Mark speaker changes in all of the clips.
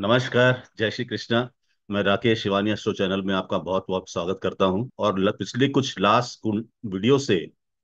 Speaker 1: नमस्कार जय श्री कृष्णा मैं राकेश शिवानी अस्ट्रो चैनल में आपका बहुत बहुत स्वागत करता हूं और पिछले कुछ लास्ट वीडियो से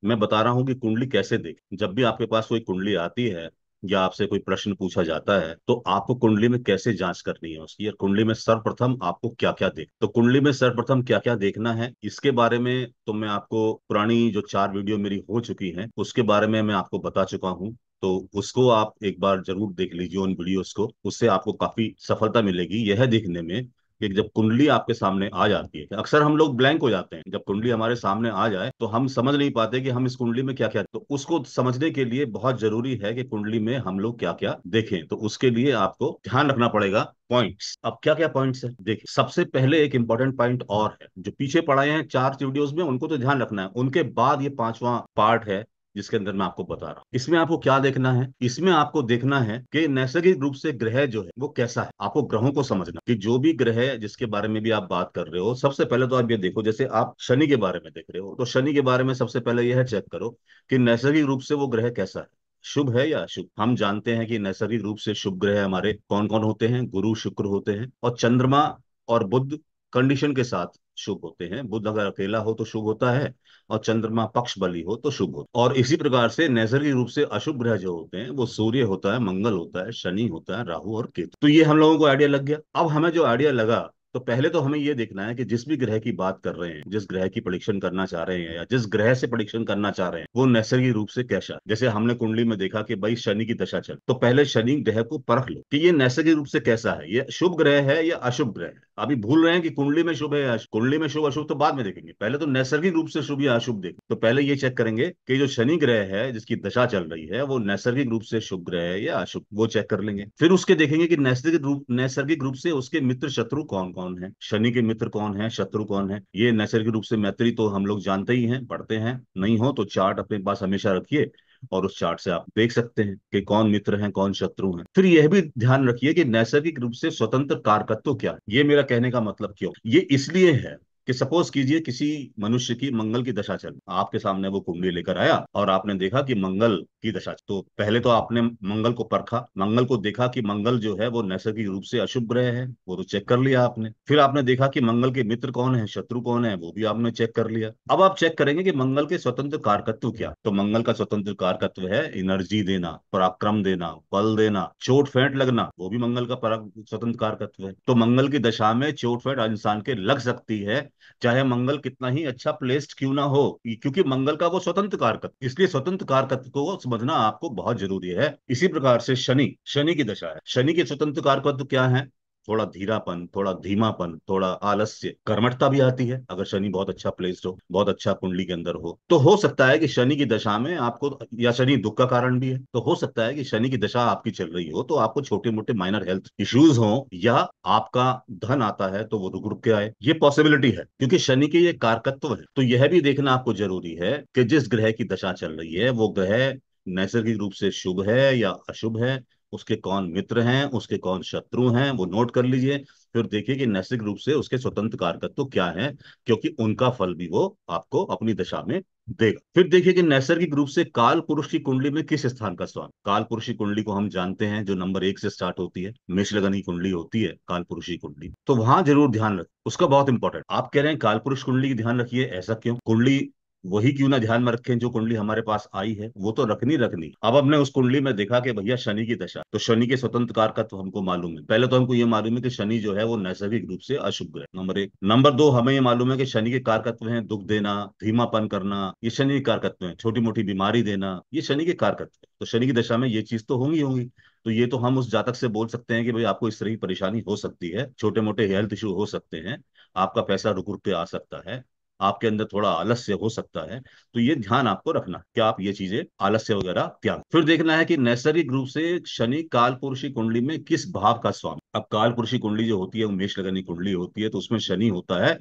Speaker 1: मैं बता रहा हूं कि कुंडली कैसे देखें जब भी आपके पास कोई कुंडली आती है या आपसे कोई प्रश्न पूछा जाता है तो आपको कुंडली में कैसे जांच करनी है उसकी कुंडली में सर्वप्रथम आपको क्या क्या देख तो कुंडली में सर्वप्रथम क्या क्या देखना है इसके बारे में तो मैं आपको पुरानी जो चार वीडियो मेरी हो चुकी है उसके बारे में मैं आपको बता चुका हूँ तो उसको आप एक बार जरूर देख लीजिए उन वीडियोस को उससे आपको काफी सफलता मिलेगी यह देखने में कि जब कुंडली आपके सामने आ जाती है अक्सर हम लोग ब्लैंक हो जाते हैं जब कुंडली हमारे सामने आ जाए तो हम समझ नहीं पाते कि हम इस कुंडली में क्या क्या तो उसको समझने के लिए बहुत जरूरी है कि कुंडली में हम लोग क्या क्या देखें तो उसके लिए आपको ध्यान रखना पड़ेगा पॉइंट्स अब क्या क्या पॉइंट्स है देखिए सबसे पहले एक इंपॉर्टेंट पॉइंट और है जो पीछे पढ़ाए हैं चार वीडियोस में उनको तो ध्यान रखना है उनके बाद ये पांचवा पार्ट है जिसके अंदर मैं आपको बता रहा हूँ इसमें आपको क्या देखना है इसमें आपको देखना है कि नैसर्गिक रूप से ग्रह जो है वो कैसा है आपको ग्रहों को समझना कि जो भी ग्रह जिसके बारे में भी आप बात कर रहे हो सबसे पहले तो आप ये देखो जैसे आप शनि के बारे में देख रहे हो तो शनि के बारे में सबसे पहले यह चेक करो कि नैसर्गिक रूप से वो ग्रह कैसा है शुभ है या अशुभ हम जानते हैं कि नैसर्गिक रूप से शुभ ग्रह हमारे कौन कौन होते हैं गुरु शुक्र होते हैं और चंद्रमा और बुद्ध कंडीशन के साथ शुभ होते हैं बुद्ध अगर अकेला हो तो शुभ होता है और चंद्रमा पक्ष बली हो तो शुभ होता है और इसी प्रकार से नैसर्गिक रूप से अशुभ ग्रह जो होते हैं वो सूर्य होता है मंगल होता है शनि होता है राहु और केतु तो ये हम लोगों को आइडिया लग गया अब हमें जो आइडिया लगा तो पहले तो हमें ये देखना है कि जिस भी ग्रह की बात कर रहे हैं जिस ग्रह की परीक्षण करना चाह रहे हैं या जिस ग्रह से परीक्षण करना चाह रहे हैं वो नैसर्गिक रूप से कैसा जैसे हमने कुंडली में देखा कि भाई शनि की दशा चल तो पहले शनि ग्रह को परख लो कि ये नैसर्गिक रूप से कैसा है ये शुभ ग्रह है या अशुभ ग्रह है अभी भूल रहे हैं कि कुंडली में शुभ है कुंडली में शुभ अशुभ तो बाद में देखेंगे पहले तो नैसर्गिक रूप से शुभ या अशुभ देखें तो पहले ये चेक करेंगे कि जो शनि ग्रह है जिसकी दशा चल रही है वो नैसर्गिक रूप से शुभ ग्रह है या अशुभ वो चेक कर लेंगे फिर उसके देखेंगे कि नैसर्गिक रूप नैसर्गिक रूप से उसके मित्र शत्रु कौन कौन है शनि के मित्र कौन है शत्रु कौन है ये नैसर्गिक रूप से मैत्री तो हम लोग जानते ही हैं पढ़ते हैं नहीं हो तो चार्ट अपने पास हमेशा रखिए और उस चार्ट से आप देख सकते हैं कि कौन मित्र हैं कौन शत्रु हैं फिर यह भी ध्यान रखिए कि नैसर्गिक रूप से स्वतंत्र कारकत्व क्या है ये मेरा कहने का मतलब क्यों ये इसलिए है कि सपोज कीजिए किसी मनुष्य की मंगल की दशा चल आपके सामने वो कुंडली लेकर आया और आपने देखा कि मंगल की दशा तो पहले तो आपने मंगल को परखा मंगल को देखा कि मंगल जो है वो नैसर्गिक रूप से अशुभ ग्रह है वो तो चेक कर लिया आपने फिर आपने देखा कि मंगल के मित्र कौन है शत्रु कौन है वो भी आपने चेक कर लिया अब आप चेक करेंगे कि मंगल के स्वतंत्र कारकत्व क्या तो मंगल का स्वतंत्र कारकत्व है एनर्जी देना पराक्रम देना बल देना चोट फेंट लगना वो भी मंगल का स्वतंत्र कारकत्व है तो मंगल की दशा में चोट फेंट इंसान के लग सकती है चाहे मंगल कितना ही अच्छा प्लेस्ड क्यों ना हो क्योंकि मंगल का वो स्वतंत्र कारक इसलिए स्वतंत्र कारक को समझना आपको बहुत जरूरी है इसी प्रकार से शनि शनि की दशा है शनि के स्वतंत्र कारकत्व तो क्या है थोड़ा धीरापन थोड़ा धीमापन थोड़ा आलस्य कर्मठता भी आती है अगर शनि बहुत अच्छा प्लेस्ड हो बहुत अच्छा कुंडली के अंदर हो तो हो सकता है कि शनि की दशा में आपको या शनि दुख का कारण भी है तो हो सकता है कि शनि की दशा आपकी चल रही हो तो आपको छोटे मोटे माइनर हेल्थ इश्यूज हो या आपका धन आता है तो वो तो रुक रुक के आए ये पॉसिबिलिटी है क्योंकि शनि के ये कारकत्व है तो यह भी देखना आपको जरूरी है कि जिस ग्रह की दशा चल रही है वो ग्रह नैसर्गिक रूप से शुभ है या अशुभ है उसके कौन मित्र हैं उसके कौन शत्रु हैं वो नोट कर लीजिए फिर देखिए कि नैतिक रूप से उसके स्वतंत्र कारकत्व तो क्या है क्योंकि उनका फल भी वो आपको अपनी दशा में देगा फिर देखिए कि नैसर्गिक रूप से काल पुरुष की कुंडली में किस स्थान का स्वामी काल पुरुष की कुंडली को हम जानते हैं जो नंबर एक से स्टार्ट होती है मेष लगन की कुंडली होती है काल पुरुष की कुंडली तो वहां जरूर ध्यान रखें उसका बहुत इंपॉर्टेंट आप कह रहे हैं काल पुरुष कुंडली की ध्यान रखिए ऐसा क्यों कुंडली वही क्यों ना ध्यान में रखें जो कुंडली हमारे पास आई है वो तो रखनी रखनी अब हमने उस कुंडली में देखा कि भैया शनि की दशा तो शनि के स्वतंत्र कारकत्व तो हमको मालूम है पहले तो हमको ये मालूम है कि शनि जो है वो नैसर्गिक रूप से अशुभ ग्रह नंबर एक नंबर दो हमें ये मालूम है कि शनि के कारकत्व है दुख देना धीमापन करना ये शनि के कारकत्व है छोटी मोटी बीमारी देना ये शनि के कारकत्व है तो शनि की दशा में ये चीज तो होंगी होंगी तो ये तो हम उस जातक से बोल सकते हैं कि भाई आपको इस तरह की परेशानी हो सकती है छोटे मोटे हेल्थ इशू हो सकते हैं आपका पैसा रुक रुक के आ सकता है आपके अंदर थोड़ा आलस्य हो सकता है तो ये ध्यान आपको रखना कि आप ये चीजें आलस्य वगैरह त्याग फिर देखना है कि नैसर्गिक रूप से शनि कालपुरुषी कुंडली में किस भाव का स्वामी अब कालपुरुषी कुंडली जो होती है वो मेष लगनी कुंडली होती है तो उसमें शनि होता है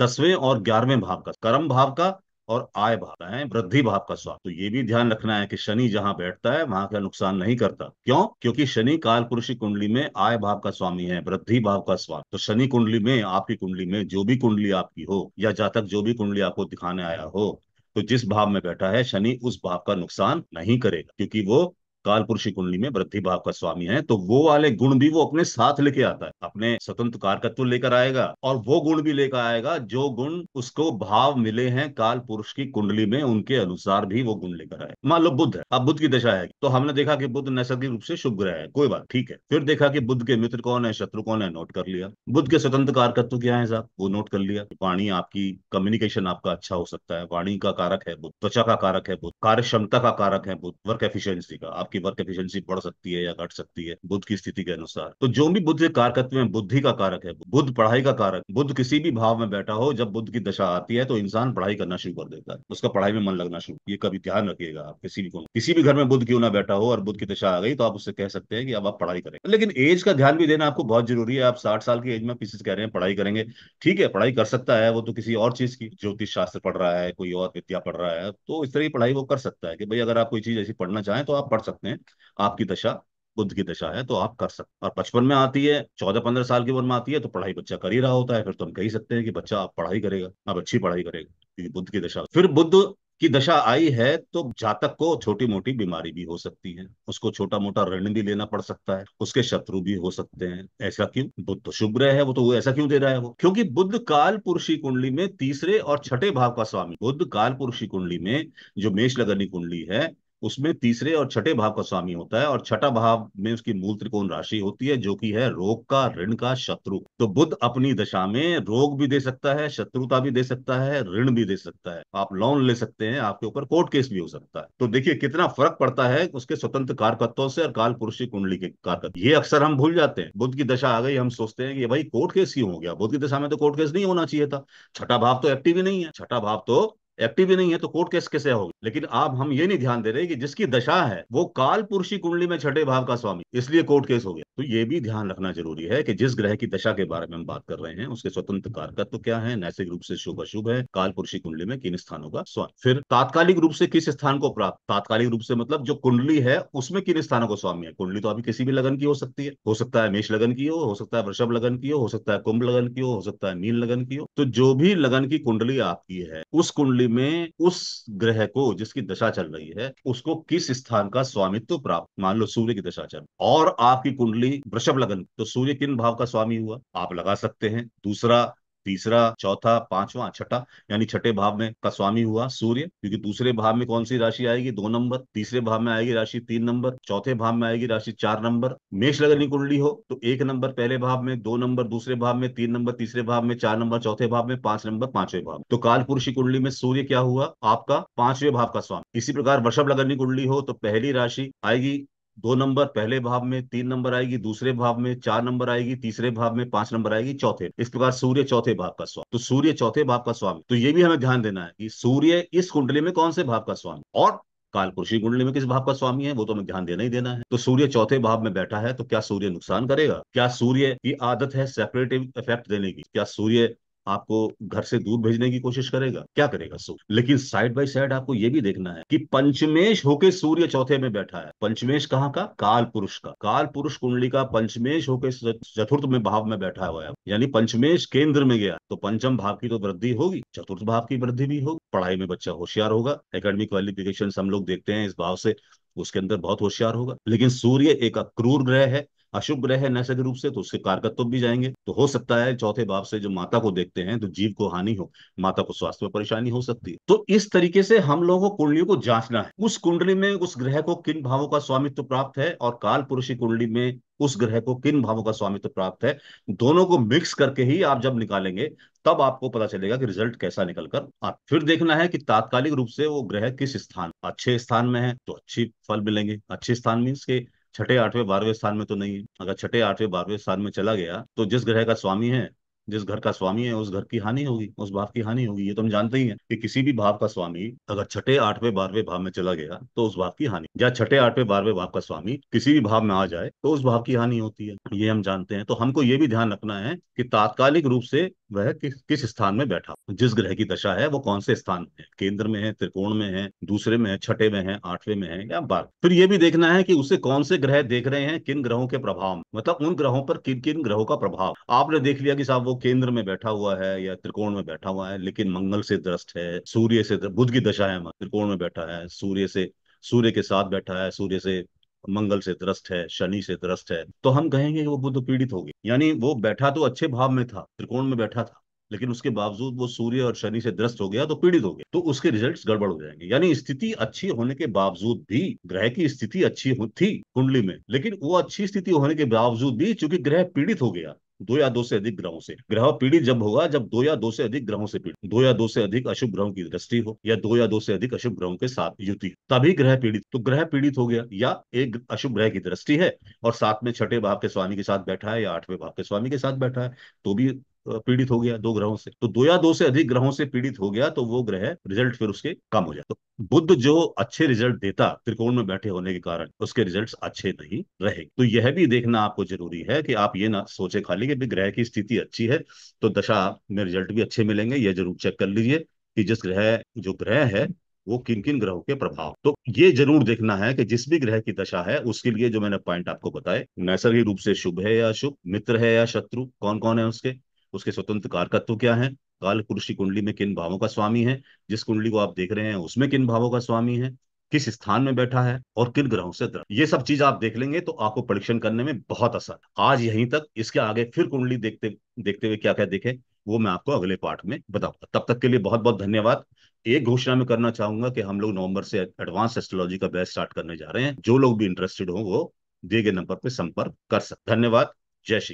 Speaker 1: दसवें और ग्यारहवें भाव का कर्म भाव का और आय भाव है वृद्धि भाव का स्वाद तो ये भी ध्यान रखना है कि शनि जहाँ बैठता है वहां का नुकसान नहीं करता क्यों क्योंकि शनि काल की कुंडली में आय भाव का स्वामी है वृद्धि भाव का स्वाद तो शनि कुंडली में आपकी कुंडली में जो भी कुंडली आपकी हो या जातक जो भी कुंडली आपको दिखाने आया हो तो जिस भाव में बैठा है शनि उस भाव का नुकसान नहीं करेगा क्योंकि वो कालपुरुषी कुंडली में वृद्धि भाव का स्वामी है तो वो वाले गुण भी वो अपने साथ लेके आता है अपने स्वतंत्र कारकत्व लेकर आएगा और वो गुण भी लेकर आएगा जो गुण उसको भाव मिले हैं काल पुरुष की कुंडली में उनके अनुसार भी वो गुण लेकर आए मान लो बुद्ध है अब बुद्ध की दशा है तो हमने देखा कि बुद्ध नैसर्गिक रूप से शुभ ग्रह है कोई बात ठीक है फिर देखा कि बुद्ध के मित्र कौन है शत्रु कौन है नोट कर लिया बुद्ध के स्वतंत्र कारकत्व क्या है साहब वो नोट कर लिया वाणी आपकी कम्युनिकेशन आपका अच्छा हो सकता है वाणी का कारक है बुद्ध त्वचा का कारक है बुद्ध कार्यक्षमता का कारक है बुद्ध वर्क एफिशियंसी का आप आपकी वर्क एफिशिएंसी बढ़ सकती है या घट सकती है बुद्ध की स्थिति के अनुसार तो जो भी बुद्ध के कारकत्व में बुद्धि का कारक है बुद्ध पढ़ाई का कारक बुद्ध किसी भी भाव में बैठा हो जब बुद्ध की दशा आती है तो इंसान पढ़ाई करना शुरू कर देता है उसका पढ़ाई में मन लगना शुरू ये कभी ध्यान रखिएगा आप किसी भी किसी भी घर में बुद्ध क्यों ना बैठा हो और बुद्ध की दशा आ गई तो आप उससे कह सकते हैं कि अब आप पढ़ाई करें लेकिन एज का ध्यान भी देना आपको बहुत जरूरी है आप साठ साल की एज में पीछे कह रहे हैं पढ़ाई करेंगे ठीक है पढ़ाई कर सकता है वो तो किसी और चीज की ज्योतिष शास्त्र पढ़ रहा है कोई और विद्या पढ़ रहा है तो इस तरह की पढ़ाई वो कर सकता है कि भाई अगर आप कोई चीज ऐसी पढ़ना चाहें तो आप पढ़ सकते सकते हैं आपकी दशा बुद्ध की दशा है तो आप कर सकते और बचपन में आती है चौदह पंद्रह साल की उम्र में आती है तो पढ़ाई बच्चा कर ही रहा होता है फिर तो हम कह ही सकते हैं कि बच्चा आप पढ़ाई करेगा आप अच्छी पढ़ाई करेगा बुद्ध की दशा फिर बुद्ध की दशा आई है तो जातक को छोटी मोटी बीमारी भी हो सकती है उसको छोटा मोटा ऋण भी लेना पड़ सकता है उसके शत्रु भी हो सकते हैं ऐसा क्यों बुद्ध तो शुभ ग्रह है वो तो वो ऐसा क्यों दे रहा है वो क्योंकि बुद्ध काल पुरुषी कुंडली में तीसरे और छठे भाव का स्वामी बुद्ध काल पुरुषी कुंडली में जो मेष लगनी कुंडली है उसमें तीसरे और छठे भाव का स्वामी होता है और छठा भाव में उसकी मूल त्रिकोण राशि होती है जो कि है रोग का ऋण का शत्रु तो बुद्ध अपनी दशा में रोग भी दे सकता है शत्रुता भी दे सकता है ऋण भी दे सकता है आप लोन ले सकते हैं आपके ऊपर कोर्ट केस भी हो सकता है तो देखिए कितना फर्क पड़ता है उसके स्वतंत्र कारकत्वों से और काल पुरुष की कुंडली के कारकत्व ये अक्सर हम भूल जाते हैं बुद्ध की दशा आ गई हम सोचते हैं कि भाई कोर्ट केस क्यों हो गया बुद्ध की दशा में तो कोर्ट केस नहीं होना चाहिए था छठा भाव तो एक्टिव ही नहीं है छठा भाव तो एक्टिव ही नहीं है तो कोर्ट केस कैसे हो लेकिन आप हम ये नहीं ध्यान दे रहे कि जिसकी दशा है वो काल पुरुषी कुंडली में छठे भाव का स्वामी इसलिए कोर्ट केस हो गया तो ये भी ध्यान रखना जरूरी है कि जिस ग्रह की दशा के बारे में हम बात कर रहे हैं उसके स्वतंत्र कारकत्व तो क्या है नैतिक रूप से शुभ अशुभ है काल पुरुषी कुंडली में किन स्थानों का स्वामी फिर तात्कालिक रूप से किस स्थान को प्राप्त तात्कालिक रूप से मतलब जो कुंडली है उसमें किन स्थानों को स्वामी है कुंडली तो अभी किसी भी लगन की हो सकती है हो सकता है मेष लगन की हो हो सकता है वृषभ लगन की हो हो सकता है कुंभ लगन की हो हो सकता है मीन लगन की हो तो जो भी लगन की कुंडली आपकी है उस कुंडली में उस ग्रह को जिसकी दशा चल रही है उसको किस स्थान का स्वामित्व प्राप्त मान लो सूर्य की दशा चल और आपकी कुंडली वृषभ लगन तो सूर्य किन भाव का स्वामी हुआ आप लगा सकते हैं दूसरा तीसरा चौथा पांचवा छठा यानी छठे भाव में का स्वामी हुआ सूर्य क्योंकि दूसरे भाव में कौन सी राशि आएगी दो नंबर तीसरे भाव में आएगी राशि तीन नंबर चौथे भाव में आएगी राशि चार नंबर मेष लगनी कुंडली हो तो एक नंबर पहले भाव में दो नंबर दूसरे भाव में तीन नंबर तीसरे भाव में चार नंबर चौथे भाव में पांच नंबर पांचवें भाव तो काल पुरुषी कुंडली में सूर्य क्या हुआ आपका पांचवें भाव का स्वामी इसी प्रकार वृषभ लगनी कुंडली हो तो पहली राशि आएगी दो नंबर पहले भाव में तीन नंबर आएगी दूसरे भाव में चार नंबर आएगी तीसरे भाव में पांच नंबर आएगी चौथे इस प्रकार सूर्य चौथे भाव का स्वामी तो सूर्य चौथे भाव का स्वामी तो ये भी हमें ध्यान देना है कि सूर्य इस कुंडली में कौन से भाव का स्वामी और काल पुरुषी कुंडली में किस भाव का स्वामी है वो तो हमें ध्यान देना ही देना है तो सूर्य चौथे भाव में बैठा है तो क्या सूर्य नुकसान करेगा क्या सूर्य की आदत है सेपरेटिव इफेक्ट देने की क्या सूर्य आपको घर से दूर भेजने की कोशिश करेगा क्या करेगा सूर्य लेकिन साइड बाई साइड आपको यह भी देखना है कि पंचमेश होके सूर्य चौथे में बैठा है पंचमेश कहाँ का काल पुरुष का काल पुरुष कुंडली का पंचमेश होके चतुर्थ में भाव में बैठा हुआ है यानी पंचमेश केंद्र में गया तो पंचम भाव की तो वृद्धि होगी चतुर्थ भाव की वृद्धि भी होगी पढ़ाई में बच्चा होशियार होगा एकेडमिक क्वालिफिकेशन हम लोग देखते हैं इस भाव से उसके अंदर बहुत होशियार होगा लेकिन सूर्य एक अक्रूर ग्रह है अशुभ ग्रह है नैसर्गिक रूप से तो उसके कारकत्व तो भी जाएंगे तो हो सकता है चौथे भाव से जो माता को देखते हैं तो जीव को हानि हो माता को स्वास्थ्य में परेशानी हो सकती है तो इस तरीके से हम लोगों को कुंडलियों को जांचना है उस कुंडली में उस ग्रह को किन भावों का स्वामित्व प्राप्त है और काल पुरुष की कुंडली में उस ग्रह को किन भावों का स्वामित्व प्राप्त है दोनों को मिक्स करके ही आप जब निकालेंगे तब आपको पता चलेगा कि रिजल्ट कैसा निकल कर आ फिर देखना है कि तात्कालिक रूप से वो ग्रह किस स्थान अच्छे स्थान में है तो अच्छी फल मिलेंगे अच्छे स्थान मीन्स के छठे आठवें बारहवें स्थान में तो नहीं है अगर छठे आठवें बारहवें स्थान में चला गया तो जिस ग्रह का स्वामी है जिस घर का स्वामी है उस घर की हानि होगी उस भाव की हानि होगी ये तो हम जानते ही हैं कि किसी भी भाव का स्वामी अगर छठे आठवें बारहवें भाव में चला गया तो उस भाव की हानि या छठे आठवें बारहवें भाव का स्वामी किसी भी भाव में आ जाए तो उस भाव की हानि होती है ये हम जानते हैं तो हमको ये भी ध्यान रखना है कि तात्कालिक रूप से वह किस किस स्थान में बैठा जिस ग्रह की दशा है वो कौन से स्थान में है केंद्र में है त्रिकोण में है दूसरे में है छठे में है आठवें में है या बारह फिर ये भी देखना है कि उसे कौन से ग्रह देख रहे हैं किन ग्रहों के प्रभाव मतलब उन ग्रहों पर किन किन ग्रहों का प्रभाव आपने देख लिया कि साहब वो केंद्र में बैठा हुआ है या त्रिकोण में बैठा हुआ है लेकिन मंगल से दृष्ट है सूर्य से बुद्ध की दशा है त्रिकोण में बैठा है सूर्य से सूर्य के साथ बैठा है सूर्य से मंगल से त्रस्त है शनि से त्रस्त है तो हम कहेंगे कि वो बुद्ध पीड़ित हो गए यानी वो बैठा तो अच्छे भाव में था त्रिकोण में बैठा था लेकिन उसके बावजूद वो सूर्य और शनि से द्रस्त हो गया तो पीड़ित हो गया तो उसके रिजल्ट्स गड़बड़ हो जाएंगे यानी स्थिति अच्छी होने के बावजूद भी ग्रह की स्थिति अच्छी थी कुंडली में लेकिन वो अच्छी स्थिति होने के बावजूद भी चूंकि ग्रह पीड़ित हो गया दो या दो से अधिक ग्रहों से ग्रह पीड़ित जब होगा जब दो या दो से अधिक ग्रहों से पीड़ित दो या दो से अधिक अशुभ ग्रहों की दृष्टि हो या दो या दो से अधिक अशुभ ग्रहों के साथ युति तभी ग्रह पीड़ित तो ग्रह पीड़ित हो गया या एक अशुभ ग्रह की दृष्टि है और साथ में छठे भाव के स्वामी के साथ बैठा है या आठवें भाव के स्वामी के साथ बैठा है तो भी पीड़ित हो गया दो ग्रहों से तो दो या दो से अधिक ग्रहों से पीड़ित हो गया तो वो ग्रह रिजल्ट फिर उसके कम हो जाए तो बुद्ध जो अच्छे रिजल्ट देता त्रिकोण में बैठे होने के कारण उसके रिजल्ट अच्छे नहीं रहे तो यह भी देखना आपको जरूरी है कि आप ये ना सोचे खाली कि ग्रह की स्थिति अच्छी है तो दशा में रिजल्ट भी अच्छे मिलेंगे यह जरूर चेक कर लीजिए कि जिस ग्रह जो ग्रह है वो किन किन ग्रहों के प्रभाव तो ये जरूर देखना है कि जिस भी ग्रह की दशा है उसके लिए जो मैंने पॉइंट आपको बताए नैसर्गिक रूप से शुभ है या शुभ मित्र है या शत्रु कौन कौन है उसके उसके स्वतंत्र कारकत्व क्या है काल पुरुष कुंडली में किन भावों का स्वामी है जिस कुंडली को आप देख रहे हैं उसमें किन भावों का स्वामी है किस स्थान में बैठा है और किन ग्रहों से द्रव ये सब चीज आप देख लेंगे तो आपको परीक्षण करने में बहुत असर आज यहीं तक इसके आगे फिर कुंडली देखते देखते हुए क्या क्या देखे वो मैं आपको अगले पार्ट में बताऊंगा तब तक के लिए बहुत बहुत धन्यवाद एक घोषणा में करना चाहूंगा कि हम लोग नवंबर से एडवांस एस्ट्रोलॉजी का बैच स्टार्ट करने जा रहे हैं जो लोग भी इंटरेस्टेड हो वो दिए गए नंबर पर संपर्क कर सकते धन्यवाद जय श्री